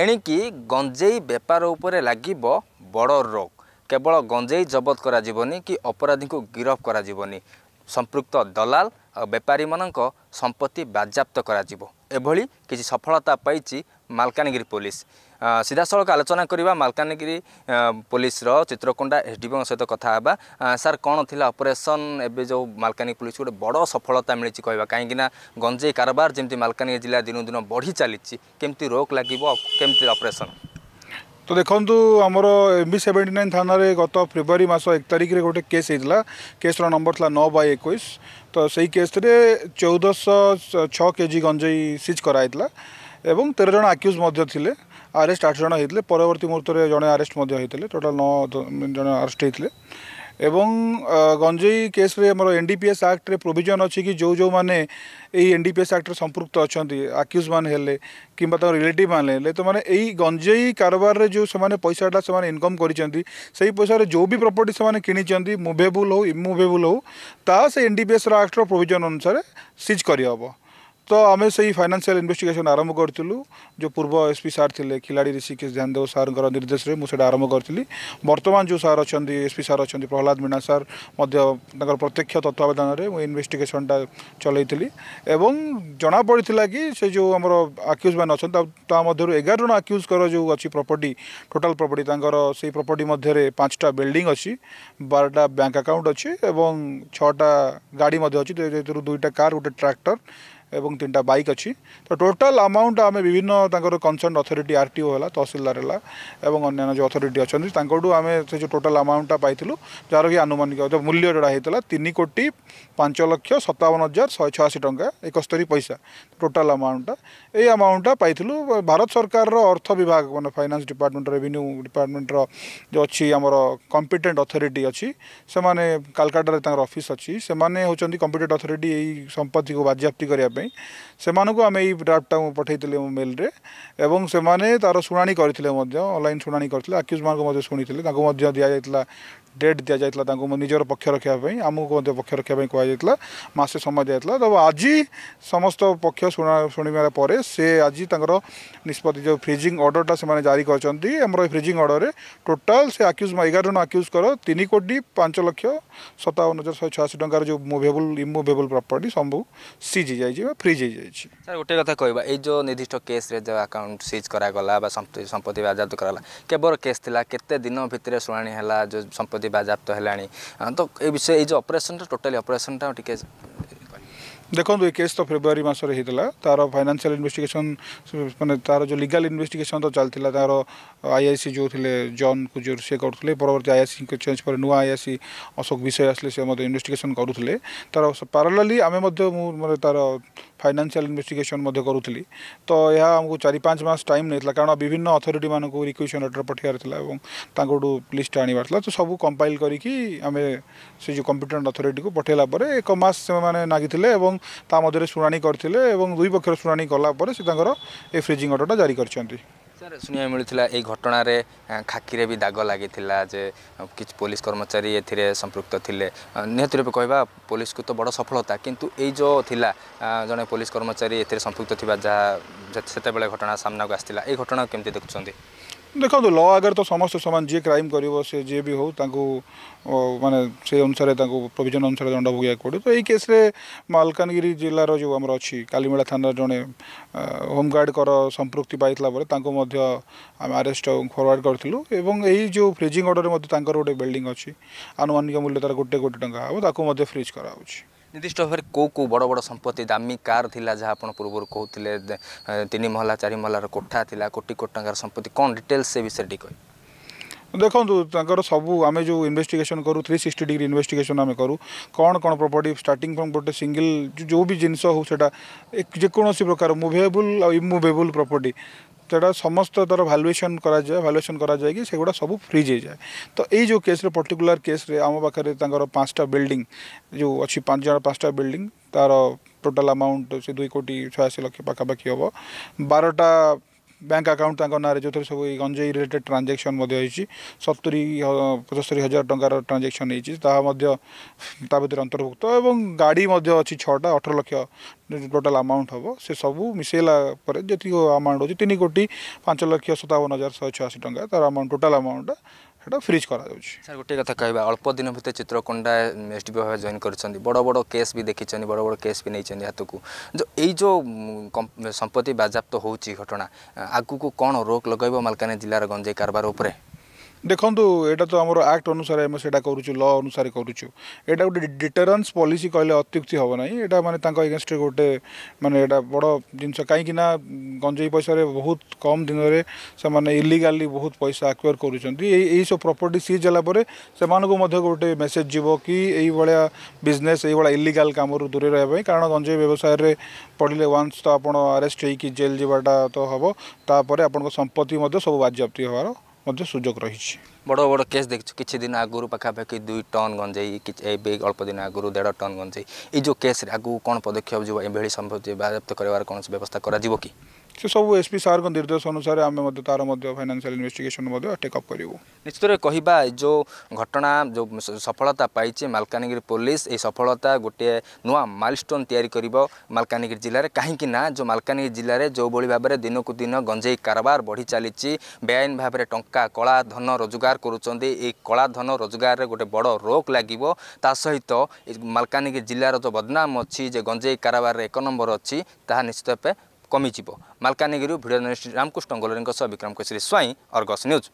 ଏଣିକି ଗଞ୍ଜେଇ ବେପାର ଉପରେ ଲାଗିବ ବଡ଼ ରୋଗ କେବଳ ଗଞ୍ଜେଇ ଜବତ କରାଯିବନି କି ଅପରାଧୀଙ୍କୁ ଗିରଫ କରାଯିବନି ସମ୍ପୃକ୍ତ ଦଲାଲ ଆଉ ବେପାରୀମାନଙ୍କ ସମ୍ପତ୍ତି ବାଜ୍ୟାପ୍ତ କରାଯିବ ଏଭଳି କିଛି ସଫଳତା ପାଇଛି ମାଲକାନଗିରି ପୋଲିସ ସିଧାସଳଖ ଆଲୋଚନା କରିବା ମାଲକାନଗିରି ପୋଲିସର ଚିତ୍ରକୋଣ୍ଡା ଏସ୍ ଡିପିଓଙ୍କ ସହିତ କଥା ହେବା ସାର୍ କ'ଣ ଥିଲା ଅପରେସନ୍ ଏବେ ଯେଉଁ ମାଲକାନଗିରି ପୋଲିସ ଗୋଟେ ବଡ଼ ସଫଳତା ମିଳିଛି କହିବା କାହିଁକିନା ଗଞ୍ଜେଇ କାରବାର ଯେମିତି ମାଲକାନଗିରି ଜିଲ୍ଲା ଦିନକୁ ଦିନ ବଢ଼ି ଚାଲିଛି କେମିତି ରୋକ୍ ଲାଗିବ କେମିତି ଅପରେସନ୍ ଦେଖନ୍ତୁ ଆମର ଏମ୍ ବି ସେଭେଣ୍ଟି ନାଇନ୍ ଥାନାରେ ଗତ ଫେବୃଆରୀ ମାସ ଏକ ତାରିଖରେ ଗୋଟେ କେସ୍ ହେଇଥିଲା କେସ୍ର ନମ୍ବର ଥିଲା ନଅ ବାଇ ଏକୋଇଶ ତ ସେଇ କେସ୍ରେ ଚଉଦଶହ ଛଅ କେ ଜି ଗଞ୍ଜେଇ ସିଜ୍ କରାହେଇଥିଲା ଏବଂ ତେର ଜଣ ଆକ୍ୟୁଜ୍ ମଧ୍ୟ ଥିଲେ ଆରେଷ୍ଟ ଆଠ ଜଣ ହେଇଥିଲେ ପରବର୍ତ୍ତୀ ମୁହୂର୍ତ୍ତରେ ଜଣେ ଆରେଷ୍ଟ ମଧ୍ୟ ହେଇଥିଲେ ଟୋଟାଲ୍ ନଅ ଜଣେ ଆରେଷ୍ଟ ହେଇଥିଲେ এবং গঞ্জেই কেস্রে আমার এনডিপিএস আক্টরে প্রোভিজন অছি যে যে মানে এই এনডিপিএস আক্টরে সম্পৃক্ত অনেক আক্যুজ মানে হলে কিংবা তাঁর রিলেটিভ মানে হলে তো মানে এই গঞ্জেই কারবারে যে সে পয়সাটা সে ইনকম করেছেন সেই পয়সার যে বি প্রপর্টি সে কিনিছেন মুভেবল হো ইমুভেবল হো তা সে এনডিপিএস আক্টর প্রোভিজন অনুসারে সিজ করিহব তো আমি সেই ফাইনান্সিয়াল ইনভেস্টিগেসন আরম্ভ করলু যে পূর্ব এসপি সার লে খিলাড়ি ঋষিকেশ ধ্যানদেও সারঙ্কর নির্দেশে মু সেটা আরম্ভ করি বর্তমান যে সার অনেক এসপি সার অনেক প্রহ্লাদ মীনা সার মধ্য তাঁর প্রত্যক্ষ তত্ত্বাবধানে মু ইনভেস্টিগেসনটা চলাইলি এবং জনাপড়ি কি সে যে আমার আক্ୟୁଜ୍ মানে অনেক তা মধ্যে এগার জন আক্ୟୁଜ୍কর যে অছি প্রপর্টি টোটাল প্রপর্টি তাঁর সেই প্রপর্টি মধ্যে পাঁচটা বিল্ডিং অছি বারোটা ব্যাঙ্ক আকাউন্ট অছি এবং ছটা গাড়ি মধ্যে অছি দুইটা কার গোটে ট্রাক্টর এবং তিনটা বাইক অছি তো টোটাল আমাউন্ট আমি বিভিন্ন তাঁর কনসর্ন অথরিটি আরটিও হল তহসিলদার হল এবং অন্যান্য যে অথরিটি অনেক তাঁকু আমি সে যে টোটাল আমাউন্টটা পাইলু যার কি আনুমানিক মূল্য যেটা হয়েছিল তিন কোটি পাঁচ লক্ষ সতাবন হাজার শহে ছয়াশি টঙ্কা একস্তরি পয়সা টোটাল আমাউন্টটা এই আমাউন্টটা পাইলু ভারত সরকারের অর্থ বিভাগ মানে ফাইনান্স ডিপার্টমেন্ট রেভিনিউ ডিপার্টমেন্টর যে অছি আমার কম্পিটেন্ট অথরিটি অছি সেমানে কালকাটার তাঁর অফিস অছি সেমানে হচ্ছেন কম্পিটেন্ট অথরিটি এই সম্পত্তিকে বাজ্যাপ্তি করা ପାଇଁ ସେମାନଙ୍କୁ ଆମେ ଏଇ ଡ୍ରାଫ୍ଟଟା ମୁଁ ପଠାଇଥିଲି ମୋ ମେଲ୍ରେ ଏବଂ ସେମାନେ ତା'ର ଶୁଣାଣି କରିଥିଲେ ମଧ୍ୟ ଅନଲାଇନ୍ ଶୁଣାଣି କରିଥିଲେ ଆକ୍ୟୁଜ୍ମାନଙ୍କୁ ମଧ୍ୟ ଶୁଣିଥିଲେ ତାଙ୍କୁ ମଧ୍ୟ ଦିଆଯାଇଥିଲା ଡେଟ୍ ଦିଆଯାଇଥିଲା ତାଙ୍କୁ ନିଜର ପକ୍ଷ ରଖିବା ପାଇଁ ଆମକୁ ମଧ୍ୟ ପକ୍ଷ ରଖିବା ପାଇଁ କୁହାଯାଇଥିଲା ମାସେ ସମୟ ଦିଆଯାଇଥିଲା ତ ଆଜି ସମସ୍ତ ପକ୍ଷ ଶୁଣା ଶୁଣିବା ପରେ ସେ ଆଜି ତାଙ୍କର ନିଷ୍ପତ୍ତି ଯେଉଁ ଫ୍ରିଜିଂ ଅର୍ଡ଼ରଟା ସେମାନେ ଜାରି କରିଛନ୍ତି ଆମର ଏଇ ଫ୍ରିଜିଂ ଅର୍ଡ଼ରରେ ଟୋଟାଲ୍ ସେ ଆକ୍ୟୁଜ୍ ଏଗାର ଜଣ ଆକ୍ୟୁଜ୍ଙ୍କର ତିନି କୋଟି ପାଞ୍ଚ ଲକ୍ଷ ସତାବନ ହଜାର ଶହେ ଛୟାଅଶୀ ଟଙ୍କାର ଯେଉଁ ମୁଭେବୁଲ୍ ଇମୁଭେବୁଲ୍ ପ୍ରପର୍ଟି ସବୁ ସିଜ୍ ହେଇଯାଇଛି ବା ଫ୍ରିଜ୍ ହେଇଯାଇଛି ସାର୍ ଗୋଟେ କଥା କହିବା ଏଇ ଯେଉଁ ନିର୍ଦ୍ଦିଷ୍ଟ କେସ୍ରେ ଯେଉଁ ଆକାଉଣ୍ଟ ସିଜ୍ କରାଗଲା ବା ସମ୍ପତ୍ତି ବାଜ୍ୟାପ୍ତ କରାଗଲା କେବଳ କେସ୍ ଥିଲା କେତେ ଦିନ ଭିତରେ ଶୁଣାଣି ହେଲା ଯେଉଁ ସମ୍ପତ୍ତି ଦେବା ଜାପ୍ତ ହେଲାଣି ତ ଏ ବିଷୟ ଏଇ ଯେଉଁ ଅପରେସନଟା ଟୋଟାଲି ଅପରେସନଟା ଟିକେ देखो ये केस तो फेब्रुआरी मस रही तार फाइनेसियाल इनभेटिगेसन मैंने तार जो लिगल इनभेटिगेसन तो चलता तार आई आई सी जो थे जन कुजर सी करते परवर्त आई आई सी चेज पर नुआ आई आई सी अशोक विषय आसे सी इनभेस्टिगेसन करुते तार पारालाली आम मैंने तार फाइनेसियाल इनभेटिगेसन करी तो यह आमको चार पाँच मस टाइम नहीं था कारण विभिन्न अथरीटी मानक रिक्वेसन लेटर पठेबार पठार लिस्ट आनबार तो सब कंपाइल करें से जो कंप्यूटर अथरीटी को पठेला एक मस से नागिते ତା ମଧ୍ୟରେ ଶୁଣାଣି କରିଥିଲେ ଏବଂ ଦୁଇ ପକ୍ଷର ଶୁଣାଣି କଲା ପରେ ସେ ତାଙ୍କର ଏ ଫ୍ରିଜିଂ ଅର୍ଡ଼ରଟା ଜାରି କରିଛନ୍ତି ସାର୍ ଶୁଣିବାକୁ ମିଳିଥିଲା ଏହି ଘଟଣାରେ ଖାକିରେ ବି ଦାଗ ଲାଗିଥିଲା ଯେ କିଛି ପୋଲିସ କର୍ମଚାରୀ ଏଥିରେ ସମ୍ପୃକ୍ତ ଥିଲେ ନିହାତି ରୂପେ କହିବା ପୋଲିସକୁ ତ ବଡ଼ ସଫଳତା କିନ୍ତୁ ଏଇ ଯେଉଁ ଥିଲା ଜଣେ ପୋଲିସ କର୍ମଚାରୀ ଏଥିରେ ସମ୍ପୃକ୍ତ ଥିବା ଯାହା ସେତେବେଳେ ଘଟଣା ସାମ୍ନାକୁ ଆସିଥିଲା ଏହି ଘଟଣା କେମିତି ଦେଖୁଛନ୍ତି ଦେଖନ୍ତୁ ଲ ଆଗରେ ତ ସମସ୍ତେ ସମାନ ଯିଏ କ୍ରାଇମ୍ କରିବ ସେ ଯିଏ ବି ହେଉ ତାଙ୍କୁ ମାନେ ସେ ଅନୁସାରେ ତାଙ୍କୁ ପ୍ରୋଭିଜନ୍ ଅନୁସାରେ ଦଣ୍ଡ ଭୋଗିବାକୁ ପଡ଼ିବ ତ ଏଇ କେସ୍ରେ ମାଲକାନଗିରି ଜିଲ୍ଲାର ଯେଉଁ ଆମର ଅଛି କାଲିମେଳା ଥାନାର ଜଣେ ହୋମଗାର୍ଡ଼ଙ୍କର ସମ୍ପୃକ୍ତି ପାଇଥିଲା ପରେ ତାଙ୍କୁ ମଧ୍ୟ ଆମେ ଆରେଷ୍ଟ ଫରୱାର୍ଡ଼ କରିଥିଲୁ ଏବଂ ଏଇ ଯେଉଁ ଫ୍ରିଜିଂ ଅର୍ଡ଼ରରେ ମଧ୍ୟ ତାଙ୍କର ଗୋଟେ ବିଲ୍ଡିଂ ଅଛି ଆନୁମାନିକ ମୂଲ୍ୟ ତା'ର ଗୋଟେ କୋଟି ଟଙ୍କା ହେବ ତାକୁ ମଧ୍ୟ ଫ୍ରିଜ୍ କରାହେଉଛି নির্দিষ্ট ভাবে কেউ কেউ বড় বড় সম্পত্তি দামি কার লা যা আপনার পূর্ব কুলে তিন মহলা চারি মহলার কোঠা লা কোটি কোটি টাকার সম্পত্তি কম ডিটেলস সে বিষয়ে টিকে কহ ଦେଖନ୍ତୁ ତାଙ୍କର ସବୁ ଆମେ ଯେଉଁ ଇନଭେଷ୍ଟିଗେସନ୍ କରୁ ଥ୍ରୀ ସିକ୍ସଟି ଡିଗ୍ରୀ ଇନଭେଷ୍ଟିଗେସନ୍ ଆମେ କରୁ କ'ଣ କ'ଣ ପ୍ରପର୍ଟି ଷ୍ଟାର୍ଟିଂ ଫ୍ରମ୍ ଗୋଟେ ସିଙ୍ଗିଲ୍ ଯେଉଁ ବି ଜିନିଷ ହେଉ ସେଇଟା ଯେକୌଣସି ପ୍ରକାର ମୁଭେବୁଲ୍ ଆଉ ଇମୁଭେବୁଲ୍ ପ୍ରପର୍ଟି যেটা সমস্ত তার ভ্যালুয়েসন করা যায় ভ্যালুয়েসন করা যায় কি সেগুলো সব ফ্রিজ হয়ে যায় তো এই যে কেস্রে পর্টিকুলার কেস্রে আম পাখে তাঁর পাঁচটা বিল্ডিং যে অছি পাঁচ জন পাঁচটা বিল্ডিং তার টোটাল আমাউন্ট সে দুই কোটি ছয়াশি লক্ষ পাখাপাখি হব বারোটা ବ୍ୟାଙ୍କ ଆକାଉଣ୍ଟ ତାଙ୍କ ନାଁରେ ଯେଉଁଥିରେ ସବୁ ଏଇ ଗଞ୍ଜେଇ ରିଲେଟେଡ଼ ଟ୍ରାଞ୍ଜାକ୍ସନ୍ ମଧ୍ୟ ହେଇଛି ସତୁରି ପଞ୍ଚସ୍ତରୀ ହଜାର ଟଙ୍କାର ଟ୍ରାଞ୍ଜାକ୍ସନ୍ ହେଇଛି ତାହା ମଧ୍ୟ ତା ଭିତରେ ଅନ୍ତର୍ଭୁକ୍ତ ଏବଂ ଗାଡ଼ି ମଧ୍ୟ ଅଛି ଛଅଟା ଅଠର ଲକ୍ଷ ଟୋଟାଲ୍ ଆମାଉଣ୍ଟ ହେବ ସେ ସବୁ ମିଶାଇଲା ପରେ ଯେତିକି ଆମାଉଣ୍ଟ ହେଉଛି ତିନି କୋଟି ପାଞ୍ଚ ଲକ୍ଷ ସତାବନ ହଜାର ଶହେ ଛୟାଅଶୀ ଟଙ୍କା ତାର ଆମାଉଣ୍ଟ ଟୋଟାଲ୍ ଆମାଉଣ୍ଟଟା সেটা ফ্রিজ করা যাচ্ছে স্যার গোটে কথা কহবা অল্প দিন ভিতরে চিত্রকোণ্ডা এসডিপি ভাবে জয়েন করেছেন বড় বড় কেস বি দেখিছেন বড় বড় কেস বি নেইছেন হাতকু এই যে সম্পত্তি বাজাপ্ত হচ্ছে ঘটনা আগুক কোণ রোক লগাইব মালকানগি জেলার গঞ্জেই কারবার উপরে ଦେଖନ୍ତୁ ଏଇଟା ତ ଆମର ଆକ୍ଟ ଅନୁସାରେ ଆମେ ସେଇଟା କରୁଛୁ ଲ ଅନୁସାରେ କରୁଛୁ ଏଇଟା ଗୋଟେ ଡିଟେରାନ୍ସ ପଲିସି କହିଲେ ଅତ୍ୟୁକ୍ତି ହେବ ନାହିଁ ଏଇଟା ମାନେ ତାଙ୍କ ଏଗେନଷ୍ଟରେ ଗୋଟେ ମାନେ ଏଇଟା ବଡ଼ ଜିନିଷ କାହିଁକିନା ଗଞ୍ଜେଇ ପଇସାରେ ବହୁତ କମ୍ ଦିନରେ ସେମାନେ ଇଲିଗାଲି ବହୁତ ପଇସା ଆକ୍ୱାର କରୁଛନ୍ତି ଏଇ ଏହିସବୁ ପ୍ରପର୍ଟି ସିଜ୍ ହେଲା ପରେ ସେମାନଙ୍କୁ ମଧ୍ୟ ଗୋଟେ ମେସେଜ୍ ଯିବ କି ଏଇଭଳିଆ ବିଜନେସ୍ ଏଇଭଳିଆ ଇଲିଗାଲ୍ କାମରୁ ଦୂରେଇ ରହିବା ପାଇଁ କାରଣ ଗଞ୍ଜେଇ ବ୍ୟବସାୟରେ ପଡ଼ିଲେ ୱାନ୍ସ ତ ଆପଣ ଆରେଷ୍ଟ ହେଇକି ଜେଲ୍ ଯିବାଟା ତ ହେବ ତାପରେ ଆପଣଙ୍କ ସମ୍ପତ୍ତି ମଧ୍ୟ ସବୁ ବାଜ୍ୟାପ୍ତି ହେବାର केस रहि बड दिन केसिन आगु पाखापा दुई टन गन्जे अल्पदिन गुरु 1.5 टन गन्जै जो केस आगो कदेप जो एभरि सम्प्रति बाप्त गरेर कि व्यवस्था जिवो कि ସେ ସବୁ ଏସ୍ ପି ସାର୍ଙ୍କ ନିର୍ଦ୍ଦେଶ ଅନୁସାରେ ଆମେ ମଧ୍ୟ ତା'ର ମଧ୍ୟ ଫାଇନାନ୍ସିଆଲ ଇନଭେଷ୍ଟିଗେସନ୍ ମଧ୍ୟ ଟେକ୍ଅପ୍ କରିବୁ ନିଶ୍ଚିତରେ କହିବା ଯେଉଁ ଘଟଣା ଯେଉଁ ସଫଳତା ପାଇଛି ମାଲକାନଗିରି ପୋଲିସ ଏହି ସଫଳତା ଗୋଟିଏ ନୂଆ ମାଇଲଷ୍ଟୋନ୍ ତିଆରି କରିବ ମାଲକାନଗିରି ଜିଲ୍ଲାରେ କାହିଁକି ନା ଯେଉଁ ମାଲକାନଗିରି ଜିଲ୍ଲାରେ ଯେଉଁଭଳି ଭାବରେ ଦିନକୁ ଦିନ ଗଞ୍ଜେଇ କାରବାର ବଢ଼ି ଚାଲିଛି ବେଆଇନ ଭାବରେ ଟଙ୍କା କଳା ଧନ ରୋଜଗାର କରୁଛନ୍ତି ଏହି କଳା ଧନ ରୋଜଗାରରେ ଗୋଟେ ବଡ଼ ରୋକ ଲାଗିବ ତା ସହିତ ମାଲକାନଗିରି ଜିଲ୍ଲାର ଯେଉଁ ବଦନାମ ଅଛି ଯେ ଗଞ୍ଜେଇ କାରବାରରେ ଏକ ନମ୍ବର ଅଛି ତାହା ନିଶ୍ଚିତ ଭାବେ कमिजि मालकानगिरु भिडियो जना रामकृष्ण गङलोिरी सिक्रमको श्री स्वाई अर्गस न्यूज